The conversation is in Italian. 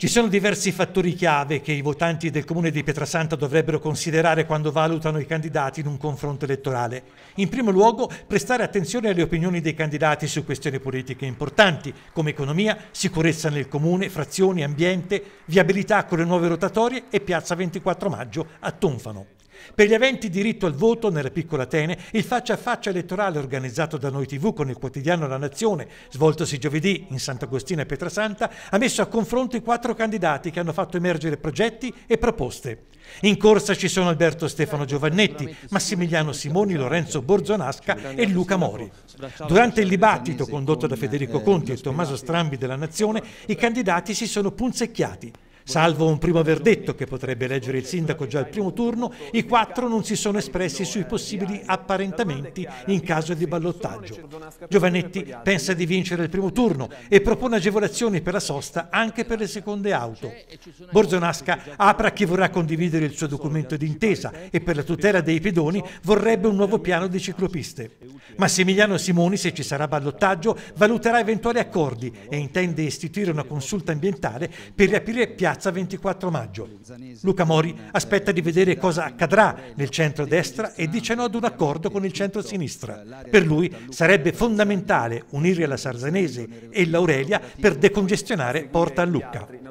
Ci sono diversi fattori chiave che i votanti del comune di Pietrasanta dovrebbero considerare quando valutano i candidati in un confronto elettorale. In primo luogo, prestare attenzione alle opinioni dei candidati su questioni politiche importanti, come economia, sicurezza nel comune, frazioni, ambiente, viabilità con le nuove rotatorie e piazza 24 maggio a Tonfano. Per gli aventi diritto al voto nella piccola Atene, il faccia a faccia elettorale organizzato da Noi TV con il quotidiano La Nazione, svoltosi giovedì in Sant'Agostino e Pietrasanta, ha messo a confronto i quattro candidati che hanno fatto emergere progetti e proposte. In corsa ci sono Alberto Stefano Giovannetti, Massimiliano Simoni, Lorenzo Borzonasca e Luca Mori. Durante il dibattito condotto da Federico Conti e Tommaso Strambi della Nazione, i candidati si sono punzecchiati. Salvo un primo verdetto che potrebbe eleggere il sindaco già al primo turno, i quattro non si sono espressi sui possibili apparentamenti in caso di ballottaggio. Giovanetti pensa di vincere il primo turno e propone agevolazioni per la sosta anche per le seconde auto. Borzonasca apre a chi vorrà condividere il suo documento d'intesa e per la tutela dei pedoni vorrebbe un nuovo piano di ciclopiste. Massimiliano Simoni, se ci sarà ballottaggio, valuterà eventuali accordi e intende istituire una consulta ambientale per riaprire piazza piazza 24 maggio. Luca Mori aspetta di vedere cosa accadrà nel centro-destra e dice no ad un accordo con il centro-sinistra. Per lui sarebbe fondamentale unire la Sarzenese e l'Aurelia per decongestionare Porta a Lucca.